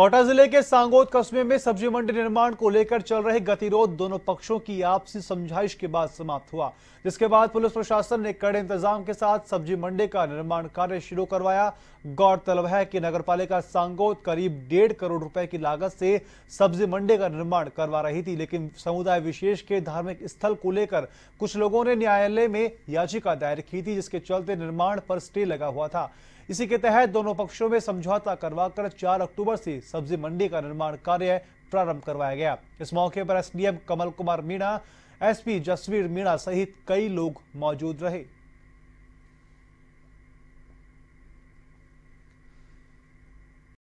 कोटा जिले के सांगोद कस्बे में सब्जी मंडी निर्माण को लेकर चल रहे गतिरोध दोनों पक्षों की आपसी समझाइश के बाद समाप्त हुआ जिसके बाद पुलिस प्रशासन ने कड़े इंतजाम के साथ सब्जी मंडी का निर्माण कार्य शुरू करवाया गौरतलब है कि नगरपालिका सांगोद करीब डेढ़ करोड़ रुपए की लागत से सब्जी मंडी का निर्माण करवा रही थी लेकिन समुदाय विशेष के धार्मिक स्थल को लेकर कुछ लोगों ने न्यायालय में याचिका दायर की थी जिसके चलते निर्माण पर स्टे लगा हुआ था इसी के तहत दोनों पक्षों में समझौता करवाकर चार अक्टूबर से सब्जी मंडी का निर्माण कार्य प्रारंभ करवाया गया इस मौके पर एसडीएम कमल कुमार मीणा एसपी जसवीर मीणा सहित कई लोग मौजूद रहे